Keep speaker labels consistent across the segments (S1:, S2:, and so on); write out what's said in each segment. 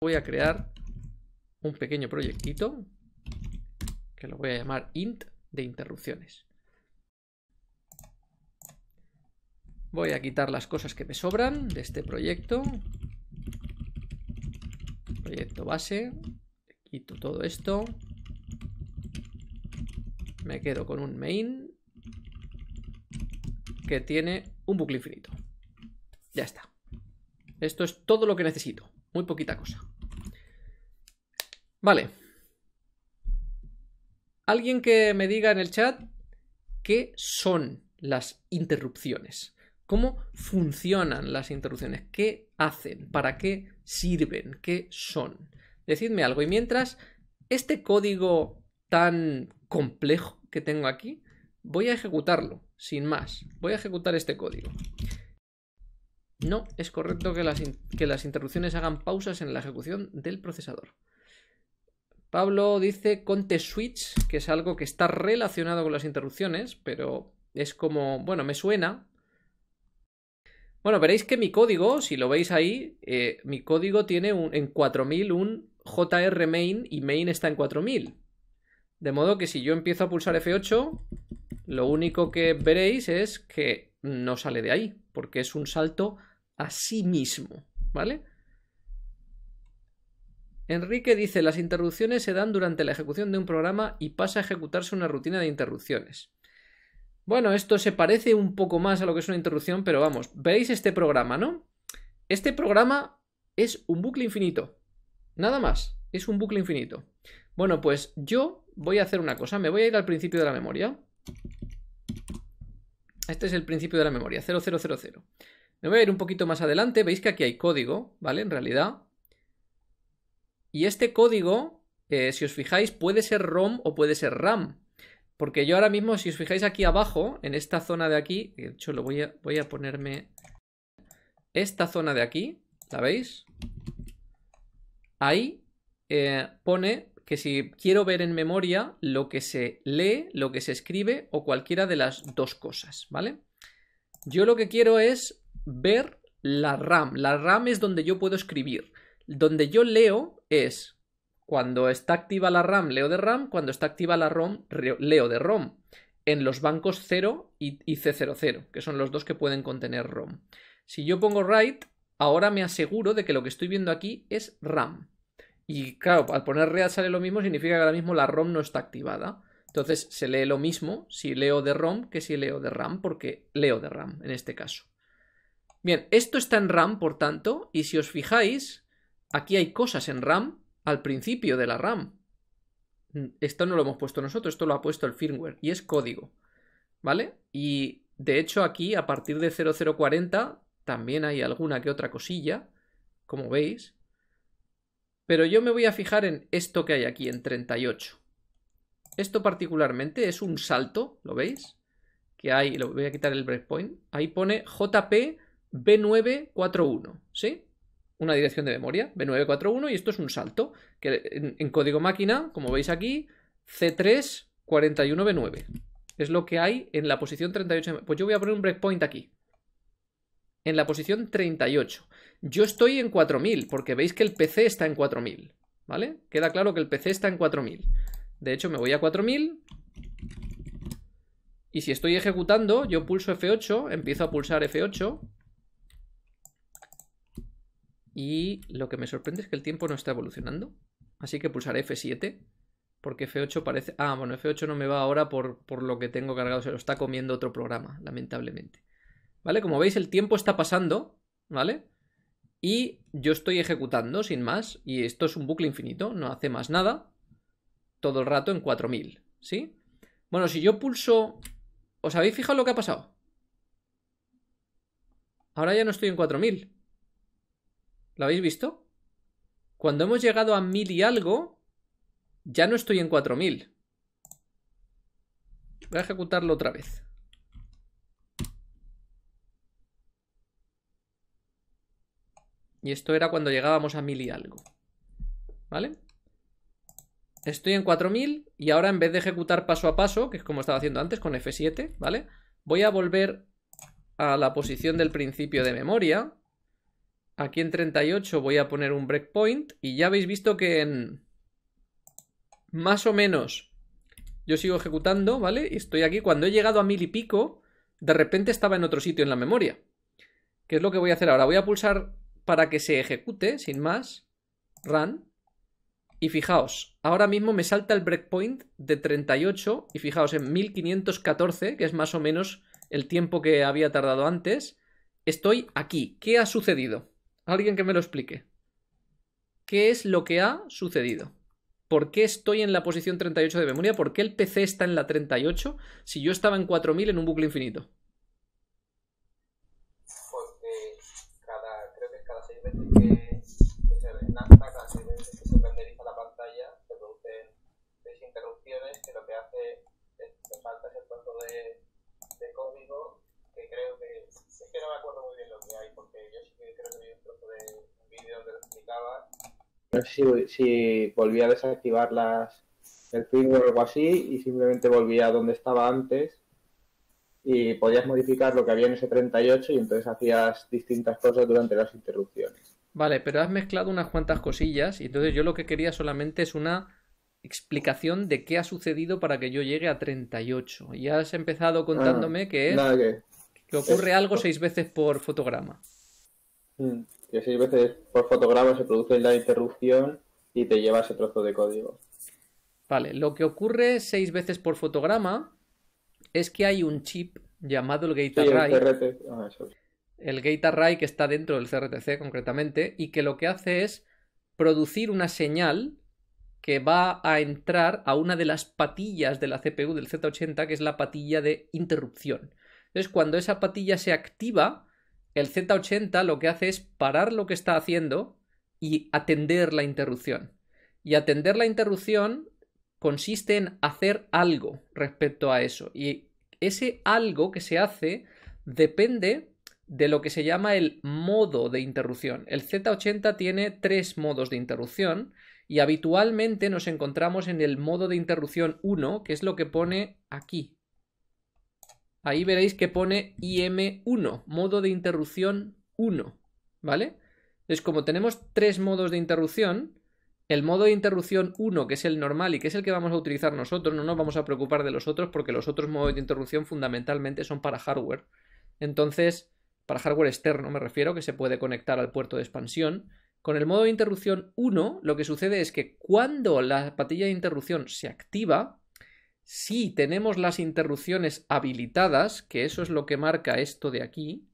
S1: Voy a crear un pequeño proyectito que lo voy a llamar int de interrupciones. Voy a quitar las cosas que me sobran de este proyecto. Proyecto base. Quito todo esto. Me quedo con un main que tiene un bucle infinito. Ya está. Esto es todo lo que necesito. Muy poquita cosa. Vale. Alguien que me diga en el chat qué son las interrupciones. ¿Cómo funcionan las interrupciones? ¿Qué hacen? ¿Para qué sirven? ¿Qué son? Decidme algo. Y mientras, este código tan complejo que tengo aquí, voy a ejecutarlo sin más. Voy a ejecutar este código. No es correcto que las, interrupciones hagan pausas en la ejecución del procesador. Pablo dice conte switch, que es algo que está relacionado con las interrupciones, pero es como, bueno, me suena. Bueno, veréis que mi código, si lo veis ahí, eh, mi código tiene un, en 4000 un JR main y main está en 4000. De modo que si yo empiezo a pulsar F8, lo único que veréis es que no sale de ahí, porque es un salto a sí mismo, ¿vale? Enrique dice, las interrupciones se dan durante la ejecución de un programa y pasa a ejecutarse una rutina de interrupciones. Bueno, esto se parece un poco más a lo que es una interrupción, pero vamos, veis este programa, ¿no? Este programa es un bucle infinito. Nada más, es un bucle infinito. Bueno, pues yo voy a hacer una cosa, me voy a ir al principio de la memoria. Ah, este es el principio de la memoria, 0000. Me voy a ir un poquito más adelante, veis que aquí hay código, ¿vale? En realidad. Y este código, eh, si os fijáis, puede ser ROM o puede ser RAM. Porque yo ahora mismo, si os fijáis aquí abajo, en esta zona de aquí, de hecho lo voy a, voy a ponerme... Esta zona de aquí, ¿la veis? Ahí eh, pone que si quiero ver en memoria lo que se lee, lo que se escribe o cualquiera de las dos cosas, ¿vale? Yo lo que quiero es ver la RAM. La RAM es donde yo puedo escribir. Donde yo leo es cuando está activa la RAM, leo de RAM. Cuando está activa la ROM, leo de ROM. En los bancos 0 y, y C00, que son los dos que pueden contener ROM. Si yo pongo write, ahora me aseguro de que lo que estoy viendo aquí es RAM. Y claro, al poner real sale lo mismo, significa que ahora mismo la ROM no está activada. Entonces se lee lo mismo si leo de ROM que si leo de RAM, porque leo de RAM en este caso. Bien, esto está en RAM, por tanto, y si os fijáis, aquí hay cosas en RAM al principio de la RAM. Mm, esto no lo hemos puesto nosotros, esto lo ha puesto el firmware y es código. ¿Vale? Y de hecho aquí a partir de 0040 también hay alguna que otra cosilla, como veis. Pero yo me voy a fijar en esto que hay aquí, en 38. Esto particularmente es un salto, ¿lo veis? Que hay, lo voy a quitar el breakpoint. Ahí pone JP B941, ¿sí? Una dirección de memoria, B941, y esto es un salto. Que en, código máquina, como veis aquí, c 341 41B9. Es lo que hay en la posición 38. Pues yo voy a poner un breakpoint aquí en la posición 38. Yo estoy en 4000, porque veis que el PC está en 4000, ¿vale? Queda claro que el PC está en 4000. De hecho, me voy a 4000. Y si estoy ejecutando, yo pulso F8, empiezo a pulsar F8. Y lo que me sorprende es que el tiempo no está evolucionando. Así que pulsaré F7. Porque F8 parece... Ah, bueno, F8 no me va ahora por, por lo que tengo cargado. Se lo está comiendo otro programa, lamentablemente. ¿vale? Como veis, el tiempo está pasando, ¿vale? Y yo estoy ejecutando sin más, y esto es un bucle infinito, no hace más nada, todo el rato en 4000, ¿sí? Bueno, si yo pulso... ¿Os habéis fijado lo que ha pasado? Ahora ya no estoy en 4000. ¿Lo habéis visto? Cuando hemos llegado a 1000 y algo, ya no estoy en 4000. Voy a ejecutarlo otra vez. Y esto era cuando llegábamos a mil y algo. ¿Vale? Estoy en 4000 y ahora en vez de ejecutar paso a paso, que es como estaba haciendo antes con F7, ¿vale? Voy a volver a la posición del principio de memoria. Aquí en 38 voy a poner un breakpoint y ya habéis visto que en... Más o menos yo sigo ejecutando, ¿vale? Y estoy aquí. Cuando he llegado a mil y pico, de repente estaba en otro sitio en la memoria. ¿Qué es lo que voy a hacer ahora? Voy a pulsar para que se ejecute, sin más, run. Y fijaos, ahora mismo me salta el breakpoint de 38 y fijaos en 1514, que es más o menos el tiempo que había tardado antes. Estoy aquí. ¿Qué ha sucedido? Alguien que me lo explique. ¿Qué es lo que ha sucedido? ¿Por qué estoy en la posición 38 de memoria? ¿Por qué el PC está en la 38 si yo estaba en 4000 en un bucle infinito? lo que hace te falta ese el de, código, que creo que, es que no me acuerdo muy bien lo que hay, porque yo sí que creo que había un trozo de vídeo donde lo explicaba. si, volvía a desactivar las, el firmware o algo así y simplemente volvía a donde estaba antes y podías modificar lo que había en ese 38 y entonces hacías distintas cosas durante las interrupciones. Vale, pero has mezclado unas cuantas cosillas y entonces yo lo que quería solamente es una explicación de qué ha sucedido para que yo llegue a 38. Y has empezado ah, contándome que que... ocurre algo seis veces por fotograma. Mm, que seis veces por fotograma se produce la interrupción y te lleva ese trozo de código. Vale, lo que ocurre seis veces por fotograma es que hay un chip llamado el gate array. Ah, el, el gate array que está dentro del CRTC concretamente y que lo que hace es producir una señal que va a entrar a una de las patillas de la CPU del Z80, que es la patilla de interrupción. Entonces, cuando esa patilla se activa, el Z80 lo que hace es parar lo que está haciendo y atender la interrupción. Y atender la interrupción consiste en hacer algo respecto a eso. Y ese algo que se hace depende de lo que se llama el modo de interrupción. El Z80 tiene tres modos de interrupción y habitualmente nos encontramos en el modo de interrupción 1, que es lo que pone aquí. Ahí veréis que pone IM1, modo de interrupción 1, ¿vale? Entonces, como tenemos tres modos de interrupción, el modo de interrupción 1, que es el normal y que es el que vamos a utilizar nosotros, no nos vamos a preocupar de los otros porque los otros modos de interrupción fundamentalmente son para hardware. Entonces, para hardware externo me refiero, que se puede conectar al puerto de expansión. Con el modo de interrupción 1, lo que sucede es que cuando la patilla de interrupción se activa, si tenemos las interrupciones habilitadas, que eso es lo que marca esto de aquí,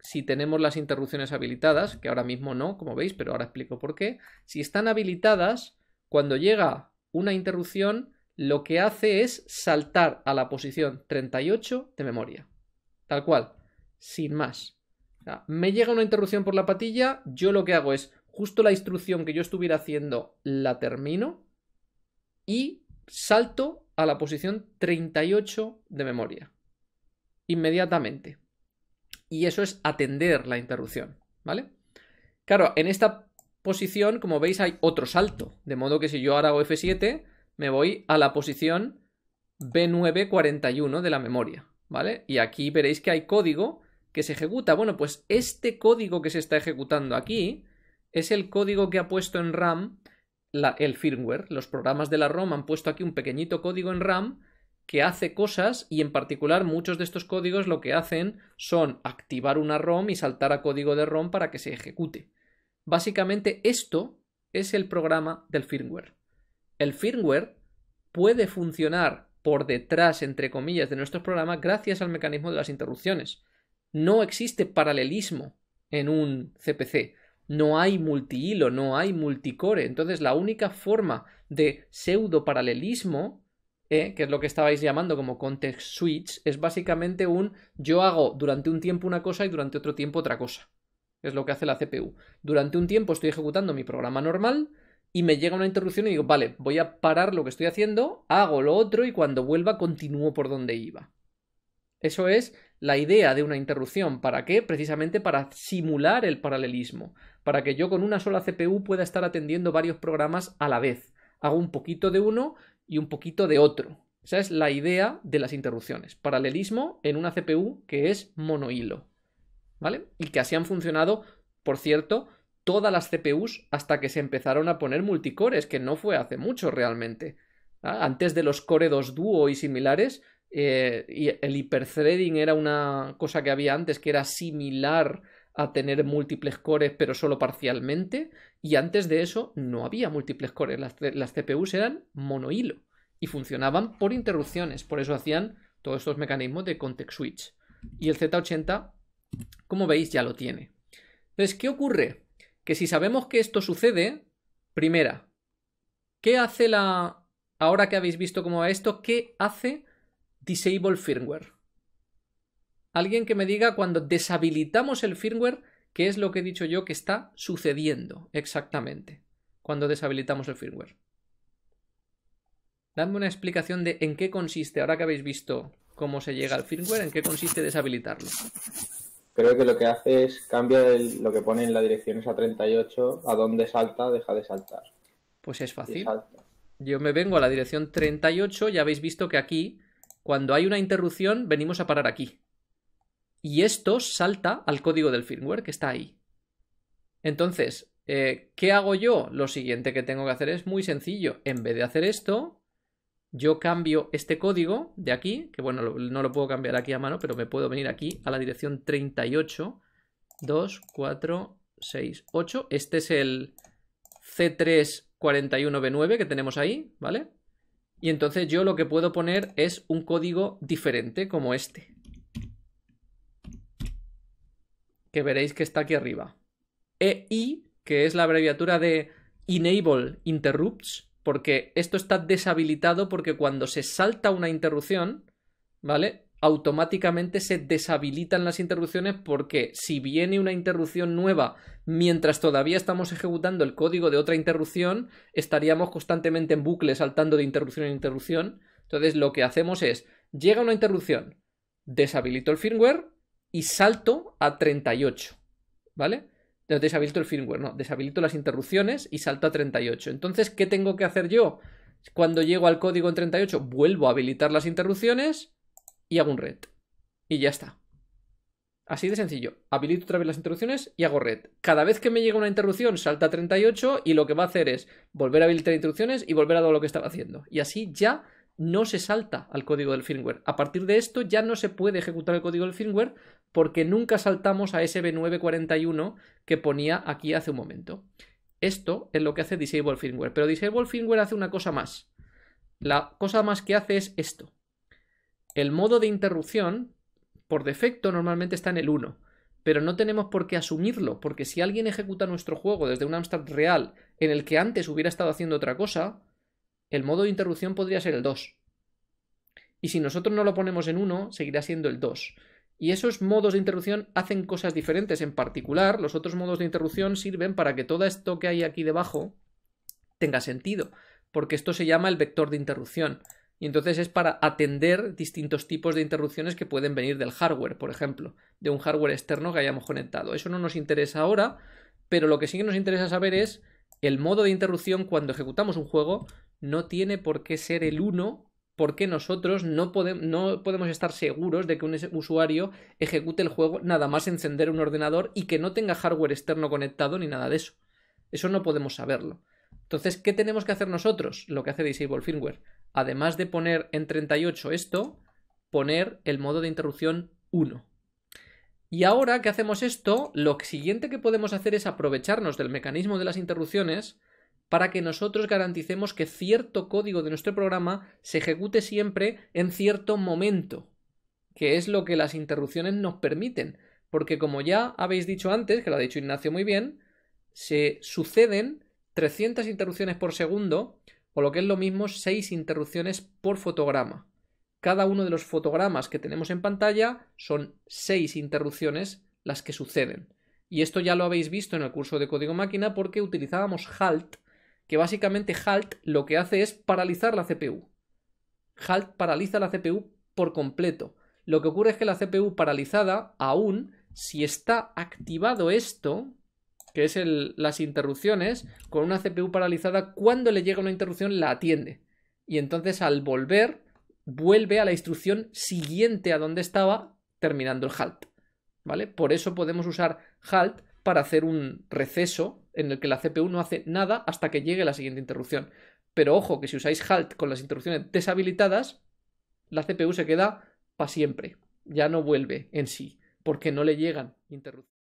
S1: si tenemos las interrupciones habilitadas, que ahora mismo no, como veis, pero ahora explico por qué, si están habilitadas, cuando llega una interrupción, lo que hace es saltar a la posición 38 de memoria. Tal cual, sin más. Me llega una interrupción por la patilla, yo lo que hago es justo la instrucción que yo estuviera haciendo, la termino y salto a la posición 38 de memoria. Inmediatamente. Y eso es atender la interrupción, ¿vale? Claro, en esta posición, como veis, hay otro salto. De modo que si yo ahora hago F7, me voy a la posición B941 de la memoria, ¿vale? Y aquí veréis que hay código que se ejecuta. Bueno, pues este código que se está ejecutando aquí es el código que ha puesto en RAM el firmware. Los programas de la ROM han puesto aquí un pequeñito código en RAM que hace cosas y en particular muchos de estos códigos lo que hacen son activar una ROM y saltar a código de ROM para que se ejecute. Básicamente esto es el programa del firmware. El firmware puede funcionar por detrás, entre comillas, de nuestros programa gracias al mecanismo de las interrupciones. No existe paralelismo en un CPC. No hay multihilo, no hay multicore. Entonces la única forma de pseudo paralelismo, eh, que es lo que estabais llamando como context switch, es básicamente un yo hago durante un tiempo una cosa y durante otro tiempo otra cosa. Es lo que hace la CPU. Durante un tiempo estoy ejecutando mi programa normal y me llega una interrupción y digo, vale, voy a parar lo que estoy haciendo, hago lo otro y cuando vuelva continúo por donde iba. Eso es la idea de una interrupción. ¿Para qué? Precisamente para simular el paralelismo, para que yo con una sola CPU pueda estar atendiendo varios programas a la vez. Hago un poquito de uno y un poquito de otro. Esa es la idea de las interrupciones. Paralelismo en una CPU que es monohilo. ¿Vale? Y que así han funcionado, por cierto, todas las CPUs hasta que se empezaron a poner multicores, que no fue hace mucho realmente. ¿Ah? Antes de los Core 2 Duo y similares, eh, y el hiperthreading era una cosa que había antes que era similar a tener múltiples cores pero solo parcialmente y antes de eso no había múltiples cores, las, las CPUs eran monohilo y funcionaban por interrupciones, por eso hacían todos estos mecanismos de context switch y el Z80 como veis ya lo tiene. Entonces, ¿qué ocurre? Que si sabemos que esto sucede, primera, ¿qué hace la... ahora que habéis visto cómo va esto, qué hace disable firmware. Alguien que me diga cuando deshabilitamos el firmware, qué es lo que he dicho yo que está sucediendo exactamente cuando deshabilitamos el firmware. Dadme una explicación de en qué consiste, ahora que habéis visto cómo se llega al firmware, en qué consiste deshabilitarlo. Creo que lo que hace es cambia lo que pone en la dirección esa 38, a dónde salta, deja de saltar. Pues es fácil. Yo me vengo a la dirección 38, ya habéis visto que aquí cuando hay una interrupción venimos a parar aquí. Y esto salta al código del firmware que está ahí. Entonces, eh, ¿qué hago yo? Lo siguiente que tengo que hacer es muy sencillo. En vez de hacer esto, yo cambio este código de aquí, que bueno, no lo puedo cambiar aquí a mano, pero me puedo venir aquí a la dirección 38, 2, 4, 6, 8. Este es el C341B9 que tenemos ahí, ¿vale? Y entonces yo lo que puedo poner es un código diferente como este. Que veréis que está aquí arriba. EI, que es la abreviatura de Enable Interrupts, porque esto está deshabilitado porque cuando se salta una interrupción, ¿vale? automáticamente se deshabilitan las interrupciones porque si viene una interrupción nueva mientras todavía estamos ejecutando el código de otra interrupción, estaríamos constantemente en bucle saltando de interrupción en interrupción. Entonces lo que hacemos es, llega una interrupción, deshabilito el firmware y salto a 38, ¿vale? Deshabilito el firmware, no, deshabilito las interrupciones y salto a 38. Entonces, ¿qué tengo que hacer yo? Cuando llego al código en 38, vuelvo a habilitar las interrupciones y hago un red. Y ya está. Así de sencillo. Habilito otra vez las interrupciones y hago red. Cada vez que me llega una interrupción, salta 38 y lo que va a hacer es volver a habilitar interrupciones y volver a todo lo que estaba haciendo. Y así ya no se salta al código del firmware. A partir de esto ya no se puede ejecutar el código del firmware porque nunca saltamos a SB941 que ponía aquí hace un momento. Esto es lo que hace Disable Firmware. Pero Disable Firmware hace una cosa más. La cosa más que hace es esto. El modo de interrupción, por defecto, normalmente está en el 1, pero no tenemos por qué asumirlo, porque si alguien ejecuta nuestro juego desde un Amstrad real en el que antes hubiera estado haciendo otra cosa, el modo de interrupción podría ser el 2. Y si nosotros no lo ponemos en 1, seguirá siendo el 2. Y esos modos de interrupción hacen cosas diferentes. En particular, los otros modos de interrupción sirven para que todo esto que hay aquí debajo tenga sentido, porque esto se llama el vector de interrupción. Y entonces es para atender distintos tipos de interrupciones que pueden venir del hardware, por ejemplo, de un hardware externo que hayamos conectado. Eso no nos interesa ahora, pero lo que sí que nos interesa saber es el modo de interrupción cuando ejecutamos un juego no tiene por qué ser el 1 porque nosotros no, no podemos estar seguros de que un usuario ejecute el juego nada más encender un ordenador y que no tenga hardware externo conectado ni nada de eso. Eso no podemos saberlo. Entonces, ¿qué tenemos que hacer nosotros? Lo que hace Disable Firmware además de poner en 38 esto, poner el modo de interrupción 1. Y ahora que hacemos esto, lo siguiente que podemos hacer es aprovecharnos del mecanismo de las interrupciones para que nosotros garanticemos que cierto código de nuestro programa se ejecute siempre en cierto momento, que es lo que las interrupciones nos permiten, porque como ya habéis dicho antes, que lo ha dicho Ignacio muy bien, se suceden 300 interrupciones por segundo, o lo que es lo mismo 6 interrupciones por fotograma. Cada uno de los fotogramas que tenemos en pantalla son 6 interrupciones las que suceden. Y esto ya lo habéis visto en el curso de código máquina porque utilizábamos HALT, que básicamente HALT lo que hace es paralizar la CPU. HALT paraliza la CPU por completo. Lo que ocurre es que la CPU paralizada aún, si está activado esto, que es las interrupciones, con una CPU paralizada, cuando le llega una interrupción la atiende. Y entonces al volver, vuelve a la instrucción siguiente a donde estaba, terminando el halt. ¿Vale? Por eso podemos usar halt para hacer un receso en el que la CPU no hace nada hasta que llegue la siguiente interrupción. Pero ojo que si usáis halt con las interrupciones deshabilitadas, la CPU se queda para siempre. Ya no vuelve en sí, porque no le llegan interrupciones.